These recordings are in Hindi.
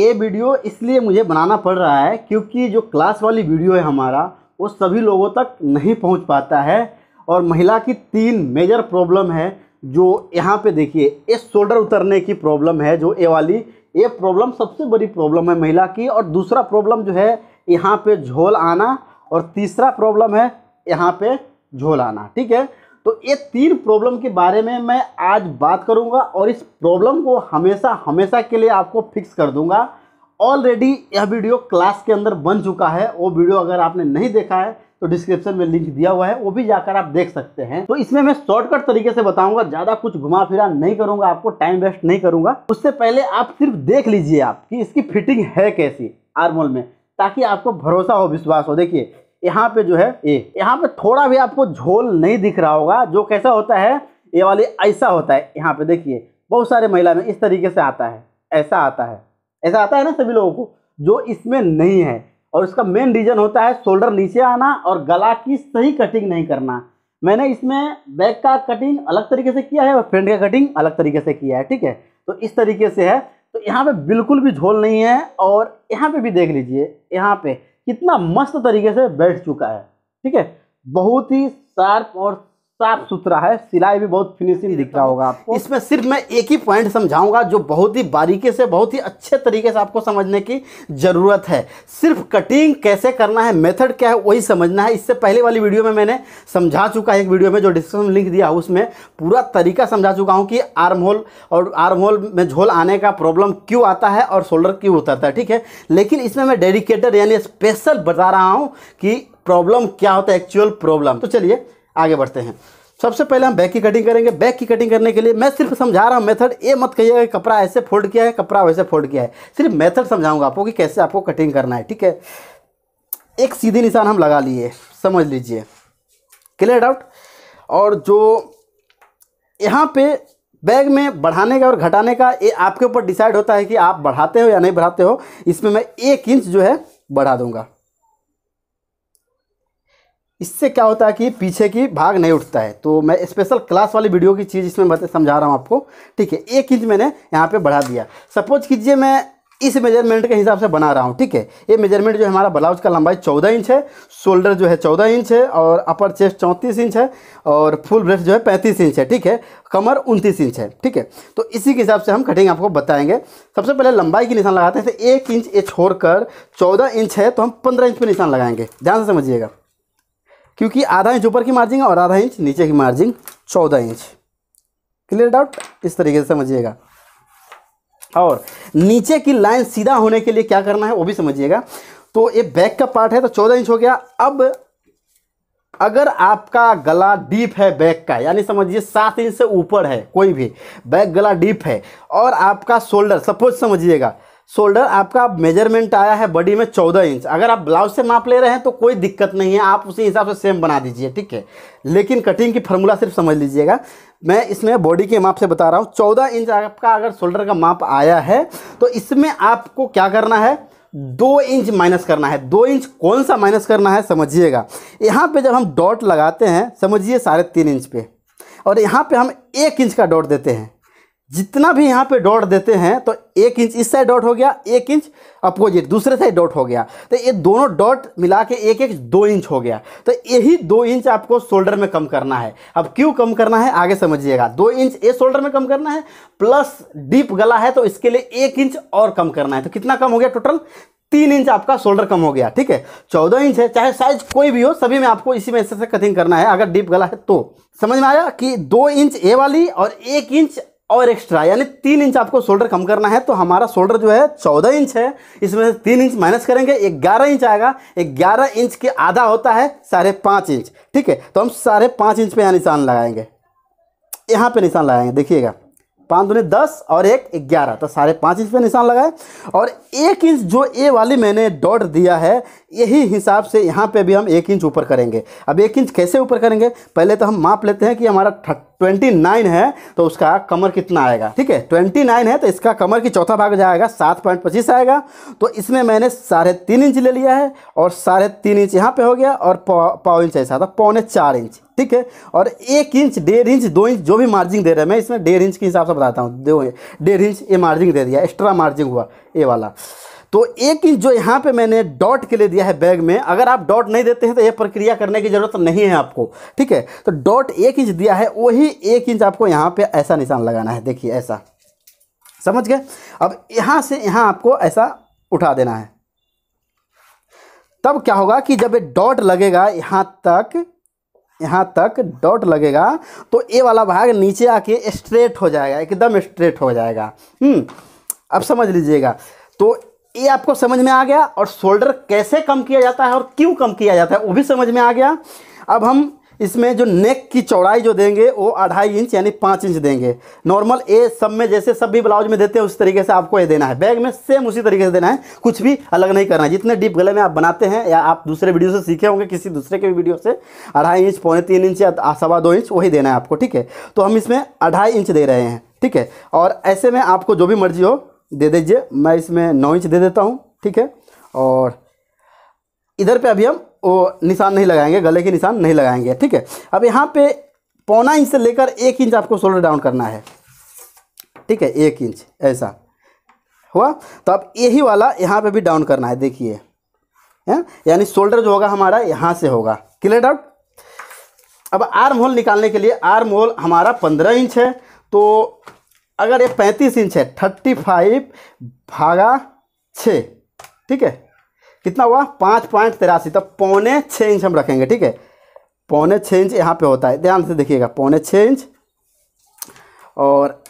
ये वीडियो इसलिए मुझे बनाना पड़ रहा है क्योंकि जो क्लास वाली वीडियो है हमारा वो सभी लोगों तक नहीं पहुंच पाता है और महिला की तीन मेजर प्रॉब्लम है जो यहाँ पे देखिए ये शोल्डर उतरने की प्रॉब्लम है जो ए वाली ये प्रॉब्लम सबसे बड़ी प्रॉब्लम है महिला की और दूसरा प्रॉब्लम जो है यहाँ पे झोल आना और तीसरा प्रॉब्लम है यहाँ पे झोल आना ठीक है तो ये तीन प्रॉब्लम के बारे में मैं आज बात करूंगा और इस प्रॉब्लम को हमेशा हमेशा के लिए आपको फिक्स कर दूंगा ऑलरेडी यह वीडियो क्लास के अंदर बन चुका है वो वीडियो अगर आपने नहीं देखा है तो डिस्क्रिप्शन में लिंक दिया हुआ है वो भी जाकर आप देख सकते हैं तो इसमें मैं शॉर्टकट तरीके से बताऊंगा ज़्यादा कुछ घुमा फिरा नहीं करूंगा आपको टाइम वेस्ट नहीं करूंगा उससे पहले आप सिर्फ देख लीजिए आप कि इसकी फिटिंग है कैसी आर्मोल में ताकि आपको भरोसा हो विश्वास हो देखिए यहाँ पे जो है ये यहाँ पे थोड़ा भी आपको झोल नहीं दिख रहा होगा जो कैसा होता है ये वाले ऐसा होता है यहाँ पे देखिए बहुत सारे महिला में इस तरीके से आता है ऐसा आता है ऐसा आता है ना सभी लोगों को जो इसमें नहीं है और इसका मेन रीज़न होता है शोल्डर नीचे आना और गला की सही कटिंग नहीं करना मैंने इसमें बैक का कटिंग अलग तरीके से किया है और फ्रंट का कटिंग अलग तरीके से किया है ठीक है तो इस तरीके से है तो यहाँ पे बिल्कुल भी झोल नहीं है और यहाँ पे भी देख लीजिए यहाँ पे कितना मस्त तरीके से बैठ चुका है ठीक है बहुत ही शार्प और साफ सुथरा है सिलाई भी बहुत फिनिशिंग दिख रहा होगा आपको इसमें सिर्फ मैं एक ही पॉइंट समझाऊंगा जो बहुत ही बारीकी से बहुत ही अच्छे तरीके से आपको समझने की ज़रूरत है सिर्फ कटिंग कैसे करना है मेथड क्या है वही समझना है इससे पहले वाली वीडियो में मैंने समझा चुका है एक वीडियो में जो डिस्क्रिप्शन लिंक दिया उसमें पूरा तरीका समझा चुका हूँ कि आर्म होल और आर्म होल में झोल आने का प्रॉब्लम क्यों आता है और शोल्डर क्यों उतरता है ठीक है लेकिन इसमें मैं डेडिकेटेड यानी स्पेशल बता रहा हूँ कि प्रॉब्लम क्या होता है एक्चुअल प्रॉब्लम तो चलिए आगे बढ़ते हैं सबसे पहले हम बैक की कटिंग करेंगे बैक की कटिंग करने के लिए मैं सिर्फ समझा रहा हूँ मेथड ये मत कहिएगा कपड़ा ऐसे फोल्ड किया है कपड़ा वैसे फोल्ड किया है सिर्फ मेथड समझाऊंगा आपको कि कैसे आपको कटिंग करना है ठीक है एक सीधे निशान हम लगा लिए समझ लीजिए क्लियर डाउट और जो यहाँ पे बैग में बढ़ाने का और घटाने का ये आपके ऊपर डिसाइड होता है कि आप बढ़ाते हो या नहीं बढ़ाते हो इसमें मैं एक इंच जो है बढ़ा दूंगा इससे क्या होता है कि पीछे की भाग नहीं उठता है तो मैं स्पेशल क्लास वाली वीडियो की चीज़ इसमें मैं समझा रहा हूँ आपको ठीक है एक इंच मैंने यहाँ पे बढ़ा दिया सपोज कीजिए मैं इस मेजरमेंट के हिसाब से बना रहा हूँ ठीक है ये मेजरमेंट जो है हमारा ब्लाउज का लंबाई चौदह इंच है शोल्डर जो है चौदह इंच है और अपर चेस्ट चौंतीस इंच है और फुल ब्रेस्ट जो है पैंतीस इंच है ठीक है कमर उनतीस इंच है ठीक है तो इसी के हिसाब से हम कटिंग आपको बताएंगे सबसे पहले लंबाई की निशान लगाते हैं एक इंच ये छोड़कर चौदह इंच है तो हम पंद्रह इंच पर निशान लगाएंगे ध्यान से समझिएगा क्योंकि आधा इंच ऊपर की मार्जिन है और आधा इंच नीचे की मार्जिन चौदह इंच क्लियर डाउट इस तरीके से समझिएगा और नीचे की लाइन सीधा होने के लिए क्या करना है वो भी समझिएगा तो ये बैक का पार्ट है तो चौदह इंच हो गया अब अगर आपका गला डीप है बैक का यानी समझिए सात इंच से ऊपर है कोई भी बैक गला डीप है और आपका शोल्डर सपोज समझिएगा शोल्डर आपका मेजरमेंट आया है बॉडी में चौदह इंच अगर आप ब्लाउज से माप ले रहे हैं तो कोई दिक्कत नहीं है आप उसी हिसाब से सेम बना दीजिए ठीक है लेकिन कटिंग की फार्मूला सिर्फ समझ लीजिएगा मैं इसमें बॉडी के माप से बता रहा हूँ चौदह इंच आपका अगर शोल्डर का माप आया है तो इसमें आपको क्या करना है दो इंच माइनस करना है दो इंच कौन सा माइनस करना है समझिएगा यहाँ पे जब हम डॉट लगाते हैं समझिए साढ़े तीन इंच पे और यहाँ पे हम एक इंच का डॉट देते हैं जितना भी यहाँ पे डॉट देते हैं तो एक इंच इस साइड डॉट हो गया एक इंच अपोजिट दूसरे साइड डॉट हो गया तो ये दोनों डॉट मिला के एक एक दो इंच हो गया तो यही दो इंच आपको शोल्डर में कम करना है अब क्यों कम करना है आगे समझिएगा दो इंच ये शोल्डर में कम करना है प्लस डीप गला है तो इसके लिए एक इंच और कम करना है तो कितना कम हो गया टोटल तीन इंच आपका शोल्डर कम हो गया ठीक है चौदह इंच है चाहे साइज कोई भी हो सभी में आपको इसी में ऐसे से कटिंग करना है अगर डीप गला है तो समझ में आया कि दो इंच ए वाली और एक इंच और एक्स्ट्रा यानी तीन इंच आपको शोल्डर कम करना है तो हमारा शोल्डर जो है चौदह इंच है इसमें से तीन इंच माइनस करेंगे ग्यारह इंच आएगा ग्यारह इंच के आधा होता है साढ़े पाँच इंच ठीक है तो हम साढ़े पाँच इंच पे यहाँ निशान लगाएंगे यहाँ पे निशान लगाएंगे देखिएगा पाँच दो दस और एक ग्यारह तो साढ़े इंच पे निशान लगाए और एक इंच जो ए वाली मैंने डॉट दिया है यही हिसाब से यहाँ पे भी हम एक इंच ऊपर करेंगे अब एक इंच कैसे ऊपर करेंगे पहले तो हम माप लेते हैं कि हमारा ट्वेंटी नाइन है तो उसका कमर कितना आएगा ठीक है ट्वेंटी नाइन है तो इसका कमर की चौथा भाग जाएगा सात पॉइंट पच्चीस आएगा तो इसमें मैंने साढ़े तीन इंच ले लिया है और साढ़े तीन इंच यहाँ पे हो गया और पाव इंच ऐसा था पौने चार इंच ठीक है और एक इंच डेढ़ इंच दो इंच जो भी मार्जिन दे रहे हैं मैं इसमें डेढ़ इंच के हिसाब से बताता हूँ दो डेढ़ इंच ये मार्जिन दे दिया एक्स्ट्रा मार्जिन हुआ ये वाला तो एक इंच जो यहाँ पे मैंने डॉट के लिए दिया है बैग में अगर आप डॉट नहीं देते हैं तो यह प्रक्रिया करने की ज़रूरत नहीं है आपको ठीक है तो डॉट एक इंच दिया है वही एक इंच आपको यहाँ पर ऐसा निशान लगाना है देखिए ऐसा समझ गए अब यहाँ से यहाँ आपको ऐसा उठा देना है तब क्या होगा कि जब डॉट लगेगा यहाँ तक यहाँ तक डॉट लगेगा तो ए वाला भाग नीचे आके स्ट्रेट हो जाएगा एकदम स्ट्रेट हो जाएगा हम्म अब समझ लीजिएगा तो ये आपको समझ में आ गया और शोल्डर कैसे कम किया जाता है और क्यों कम किया जाता है वो भी समझ में आ गया अब हम इसमें जो नेक की चौड़ाई जो देंगे वो अढ़ाई इंच यानी पाँच इंच देंगे नॉर्मल ए सब में जैसे सब भी ब्लाउज में देते हैं उस तरीके से आपको ये देना है बैग में सेम उसी तरीके से देना है कुछ भी अलग नहीं करना है जितने डीप गले में आप बनाते हैं या आप दूसरे वीडियो से सीखे होंगे किसी दूसरे के भी वीडियो से अढ़ाई इंच पौने तीन इंच या सवा दो इंच वही देना है आपको ठीक है तो हम इसमें अढ़ाई इंच दे रहे हैं ठीक है और ऐसे में आपको जो भी मर्जी हो दे दीजिए मैं इसमें नौ इंच दे देता हूँ ठीक है और इधर पे अभी हम वो निशान नहीं लगाएंगे गले के निशान नहीं लगाएंगे ठीक है अब यहाँ पे पौना इंच से लेकर एक इंच आपको शोल्डर डाउन करना है ठीक है एक इंच ऐसा हुआ तो अब यही वाला यहाँ पे भी डाउन करना है देखिए यानी शोल्डर जो होगा हमारा यहाँ से होगा क्लियर डाउट अब आर्म होल निकालने के लिए आर्म होल हमारा पंद्रह इंच है तो अगर ये पैंतीस इंच है थर्टी फाइव भागा छ ठीक है कितना हुआ पाँच पॉइंट तिरासी तो पौने छः इंच हम रखेंगे ठीक है पौने छः इंच यहाँ पे होता है ध्यान से देखिएगा पौने छः इंच और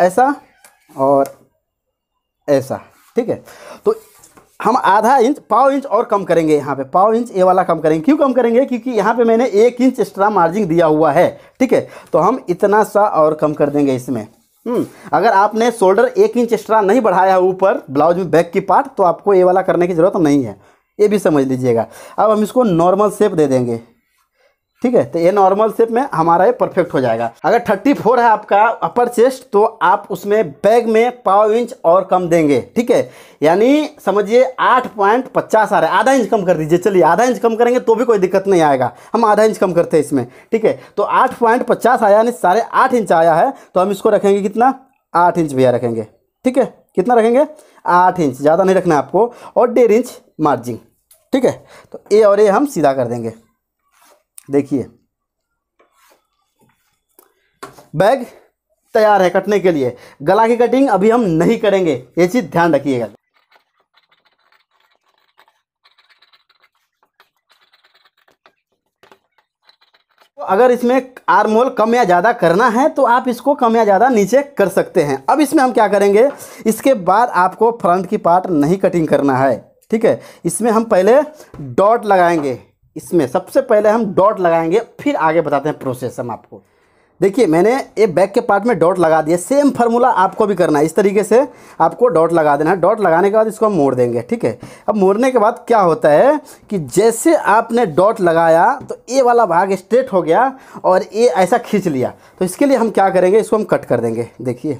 ऐसा और ऐसा ठीक है तो हम आधा इंच पाव इंच और कम करेंगे यहाँ पे पाव इंच ए वाला कम करेंगे क्यों कम करेंगे क्योंकि यहाँ पे मैंने एक इंच एक्स्ट्रा मार्जिन दिया हुआ है ठीक है तो हम इतना सा और कम कर देंगे इसमें हम्म, अगर आपने शोल्डर एक इंच एक्स्ट्रा नहीं बढ़ाया है ऊपर ब्लाउज में बैक की पार्ट तो आपको ये वाला करने की ज़रूरत नहीं है ये भी समझ लीजिएगा अब हम इसको नॉर्मल शेप दे देंगे ठीक है तो ये नॉर्मल शेप में हमारा ये परफेक्ट हो जाएगा अगर थर्टी फोर है आपका अपर चेस्ट तो आप उसमें बैग में पाव इंच और कम देंगे ठीक है यानी समझिए आठ पॉइंट पचास आ रहा है आधा इंच कम कर दीजिए चलिए आधा इंच कम करेंगे तो भी कोई दिक्कत नहीं आएगा हम आधा इंच कम करते हैं इसमें ठीक है तो आठ पॉइंट पचास आया यानी साढ़े आठ इंच आया है तो हम इसको रखेंगे कितना आठ इंच भैया रखेंगे ठीक है कितना रखेंगे आठ इंच ज़्यादा नहीं रखना है आपको और डेढ़ इंच मार्जिन ठीक है तो ए और ए हम सीधा कर देंगे देखिए बैग तैयार है कटने के लिए गला की कटिंग अभी हम नहीं करेंगे ये चीज़ ध्यान रखिएगा तो अगर इसमें आर्म होल कम या ज़्यादा करना है तो आप इसको कम या ज़्यादा नीचे कर सकते हैं अब इसमें हम क्या करेंगे इसके बाद आपको फ्रंट की पार्ट नहीं कटिंग करना है ठीक है इसमें हम पहले डॉट लगाएंगे इसमें सबसे पहले हम डॉट लगाएंगे फिर आगे बताते हैं प्रोसेस हम आपको देखिए मैंने ये बैक के पार्ट में डॉट लगा दिया सेम फार्मूला आपको भी करना है इस तरीके से आपको डॉट लगा देना है डॉट लगाने के बाद इसको हम मोड़ देंगे ठीक है अब मोड़ने के बाद क्या होता है कि जैसे आपने डॉट लगाया तो ए वाला भाग स्ट्रेट हो गया और ए ऐसा खींच लिया तो इसके लिए हम क्या करेंगे इसको हम कट कर देंगे देखिए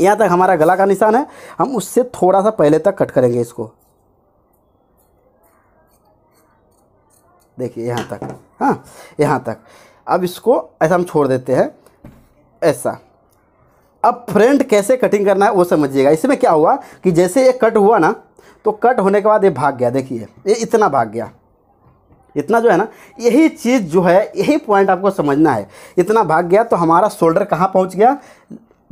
यहाँ तक हमारा गला का निशान है हम उससे थोड़ा सा पहले तक कट करेंगे इसको देखिए यहाँ तक हाँ यहाँ तक अब इसको ऐसा हम छोड़ देते हैं ऐसा अब फ्रंट कैसे कटिंग करना है वो समझिएगा इसमें क्या हुआ कि जैसे ये कट हुआ ना तो कट होने के बाद ये भाग गया देखिए ये इतना भाग गया इतना जो है ना यही चीज़ जो है यही पॉइंट आपको समझना है इतना भाग गया तो हमारा शोल्डर कहाँ पहुँच गया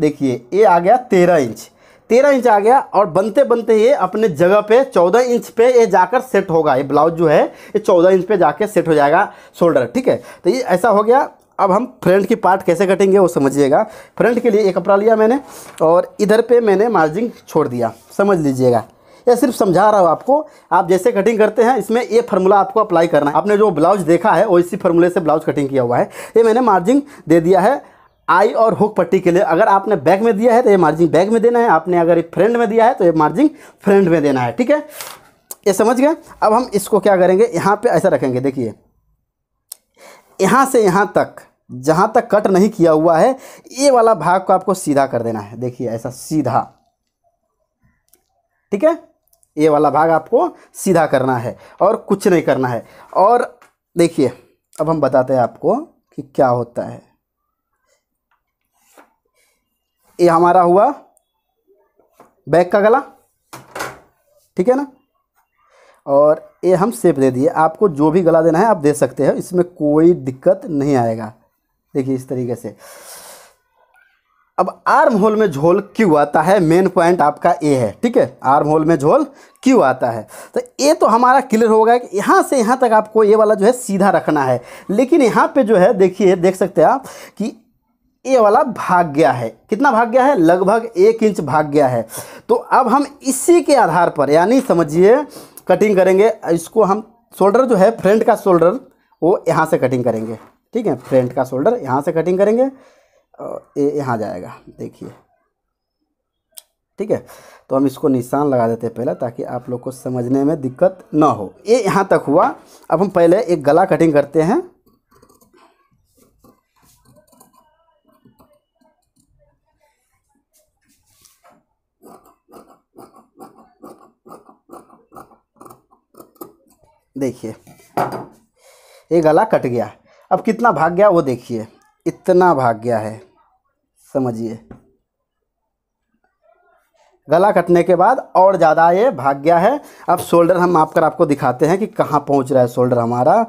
देखिए ये आ गया तेरह इंच तेरह इंच आ गया और बनते बनते ये अपने जगह पे चौदह इंच पे ये जाकर सेट होगा ये ब्लाउज जो है ये चौदह इंच पे जाकर सेट हो जाएगा शोल्डर ठीक है तो ये ऐसा हो गया अब हम फ्रंट की पार्ट कैसे कटेंगे वो समझिएगा फ्रंट के लिए एक कपड़ा लिया मैंने और इधर पे मैंने मार्जिन छोड़ दिया समझ लीजिएगा ये सिर्फ समझा रहा हूँ आपको आप जैसे कटिंग करते हैं इसमें ये फार्मूला आपको अप्लाई करना है आपने जो ब्लाउज देखा है वो इसी फार्मूले से ब्लाउज कटिंग किया हुआ है ये मैंने मार्जिन दे दिया है आई और हुक पट्टी के लिए अगर आपने बैग में दिया है तो ये मार्जिन बैग में देना है आपने अगर फ्रंट में दिया है तो ये मार्जिन फ्रंट में देना है ठीक है ये समझ गए अब हम इसको क्या करेंगे यहाँ पे ऐसा रखेंगे देखिए यहाँ से यहाँ तक जहाँ तक कट नहीं किया हुआ है ये वाला भाग को आपको सीधा कर देना है देखिए ऐसा सीधा ठीक है ये वाला भाग आपको सीधा करना है और कुछ नहीं करना है और देखिए अब हम बताते हैं आपको कि क्या होता है ये हमारा हुआ बैक का गला ठीक है ना और ये हम सेप दे दिए आपको जो भी गला देना है आप दे सकते हैं इसमें कोई दिक्कत नहीं आएगा देखिए इस तरीके से अब आर्म होल में झोल क्यों आता है मेन पॉइंट आपका ए है ठीक है आर्म होल में झोल क्यों आता है तो ये तो हमारा क्लियर हो गया कि यहाँ से यहाँ तक आपको ये वाला जो है सीधा रखना है लेकिन यहाँ पे जो है देखिए देख सकते हैं आप कि ये वाला भाग गया है कितना भाग गया है लगभग एक इंच भाग गया है तो अब हम इसी के आधार पर यानी समझिए कटिंग करेंगे इसको हम शोल्डर जो है फ्रंट का शोल्डर वो यहाँ से कटिंग करेंगे ठीक है फ्रंट का शोल्डर यहाँ से कटिंग करेंगे और ये यहाँ जाएगा देखिए ठीक है तो हम इसको निशान लगा देते हैं पहले ताकि आप लोग को समझने में दिक्कत ना हो ये यहाँ तक हुआ अब हम पहले एक गला कटिंग करते हैं देखिए ये गला कट गया अब कितना भाग गया वो देखिए इतना भाग गया है समझिए गला कटने के बाद और ज़्यादा ये भाग गया है अब शोल्डर हम माप कर आपको दिखाते हैं कि कहाँ पहुँच रहा है शोल्डर हमारा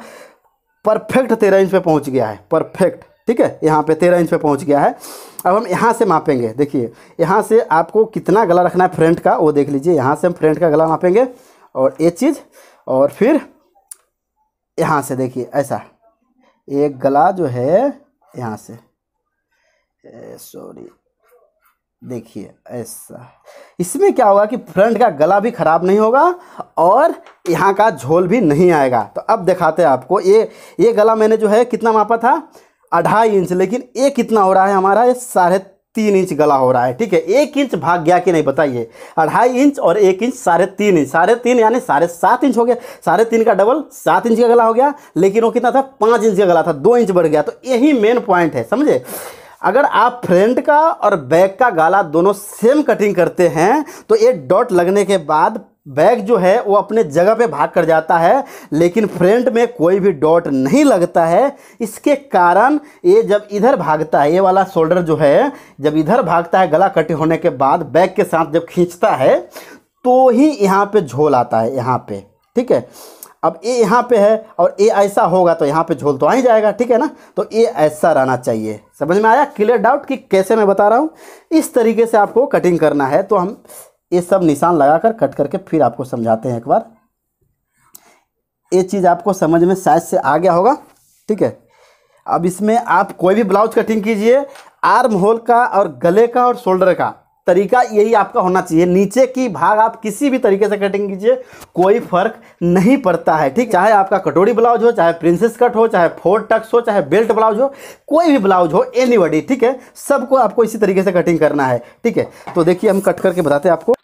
परफेक्ट तेरह इंच पे पहुँच गया है परफेक्ट ठीक है यहाँ पे तेरह इंच पे पहुँच गया है अब हम यहाँ से मापेंगे देखिए यहाँ से आपको कितना गला रखना है फ्रंट का वो देख लीजिए यहाँ से हम फ्रंट का गला मापेंगे और ये चीज़ और फिर यहाँ से देखिए ऐसा एक गला जो है यहाँ से सॉरी देखिए ऐसा इसमें क्या होगा कि फ्रंट का गला भी ख़राब नहीं होगा और यहाँ का झोल भी नहीं आएगा तो अब दिखाते हैं आपको ये ये गला मैंने जो है कितना मापा था अढ़ाई इंच लेकिन ये कितना हो रहा है हमारा ये साढ़े तीन इंच गला हो रहा है ठीक है एक इंच भाग गया कि नहीं बताइए अढ़ाई इंच और एक इंच साढ़े तीन इंच साढ़े तीन यानी साढ़े सात इंच हो गया साढ़े तीन का डबल सात इंच का गला हो गया लेकिन वो कितना था पाँच इंच का गला था दो इंच बढ़ गया तो यही मेन पॉइंट है समझे अगर आप फ्रंट का और बैक का गाला दोनों सेम कटिंग करते हैं तो ये डॉट लगने के बाद बैग जो है वो अपने जगह पे भाग कर जाता है लेकिन फ्रंट में कोई भी डॉट नहीं लगता है इसके कारण ये जब इधर भागता है ये वाला शोल्डर जो है जब इधर भागता है गला कटे होने के बाद बैग के साथ जब खींचता है तो ही यहाँ पे झोल आता है यहाँ पे ठीक है अब ए यहाँ पे है और ए ऐसा होगा तो यहाँ पे झोल तो आ ही जाएगा ठीक है ना तो ए ऐसा रहना चाहिए समझ में आया क्लियर डाउट कि कैसे मैं बता रहा हूँ इस तरीके से आपको कटिंग करना है तो हम ये सब निशान लगाकर कट करके फिर आपको समझाते हैं एक बार ये चीज़ आपको समझ में साइज से आ गया होगा ठीक है अब इसमें आप कोई भी ब्लाउज कटिंग कीजिए आर्म होल का और गले का और शोल्डर का तरीका यही आपका होना चाहिए नीचे की भाग आप किसी भी तरीके से कटिंग कीजिए कोई फर्क नहीं पड़ता है ठीक चाहे आपका कटोरी ब्लाउज हो चाहे प्रिंसेस कट हो चाहे फोर टक्स हो चाहे बेल्ट ब्लाउज हो कोई भी ब्लाउज हो एनी ठीक है सबको आपको इसी तरीके से कटिंग करना है ठीक है तो देखिए हम कट करके बताते हैं आपको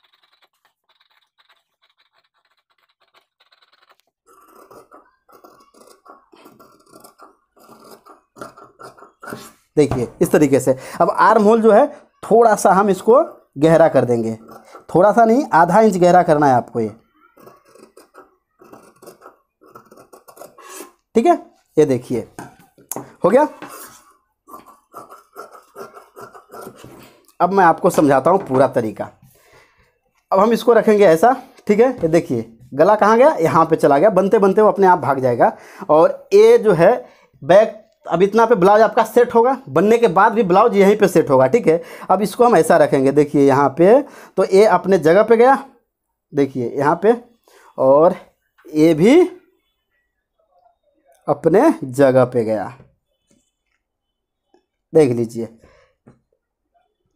देखिए इस तरीके से अब आर्म होल जो है थोड़ा सा हम इसको गहरा कर देंगे थोड़ा सा नहीं आधा इंच गहरा करना है आपको ये ठीक है ये देखिए हो गया अब मैं आपको समझाता हूँ पूरा तरीका अब हम इसको रखेंगे ऐसा ठीक है ये देखिए गला कहाँ गया यहाँ पे चला गया बनते बनते वो अपने आप भाग जाएगा और ये जो है बैक अब इतना पे ब्लाउज आपका सेट होगा बनने के बाद भी ब्लाउज यहीं पे सेट होगा ठीक है अब इसको हम ऐसा रखेंगे देखिए यहाँ पे तो ए अपने जगह पे गया देखिए यहाँ पे और ए भी अपने जगह पे गया देख लीजिए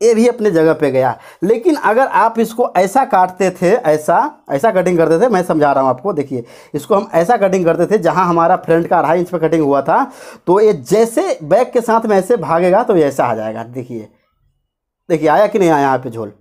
ये भी अपने जगह पे गया लेकिन अगर आप इसको ऐसा काटते थे ऐसा ऐसा कटिंग करते थे मैं समझा रहा हूँ आपको देखिए इसको हम ऐसा कटिंग करते थे जहाँ हमारा फ्रंट का अढ़ाई इंच पर कटिंग हुआ था तो ये जैसे बैक के साथ में ऐसे भागेगा तो ये ऐसा आ जाएगा देखिए देखिए आया कि नहीं आया यहाँ पे झोल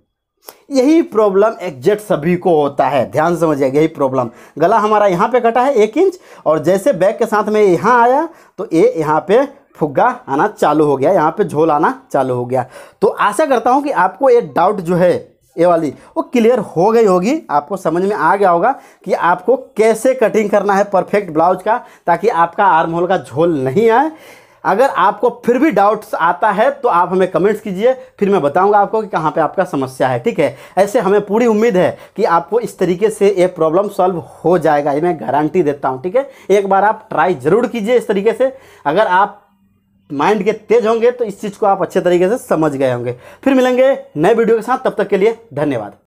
यही प्रॉब्लम एग्जैक्ट सभी को होता है ध्यान समझिए यही प्रॉब्लम गला हमारा यहाँ पे कटा है एक इंच और जैसे बैक के साथ में यहाँ आया तो ये यहाँ पे फुग्गा आना चालू हो गया यहाँ पे झोल आना चालू हो गया तो आशा करता हूँ कि आपको ये डाउट जो है ये वाली वो क्लियर हो गई होगी आपको समझ में आ गया होगा कि आपको कैसे कटिंग करना है परफेक्ट ब्लाउज का ताकि आपका आर्म होल का झोल नहीं आए अगर आपको फिर भी डाउट्स आता है तो आप हमें कमेंट्स कीजिए फिर मैं बताऊंगा आपको कि कहाँ पे आपका समस्या है ठीक है ऐसे हमें पूरी उम्मीद है कि आपको इस तरीके से ये प्रॉब्लम सॉल्व हो जाएगा ये मैं गारंटी देता हूँ ठीक है एक बार आप ट्राई ज़रूर कीजिए इस तरीके से अगर आप माइंड के तेज होंगे तो इस चीज़ को आप अच्छे तरीके से समझ गए होंगे फिर मिलेंगे नए वीडियो के साथ तब तक के लिए धन्यवाद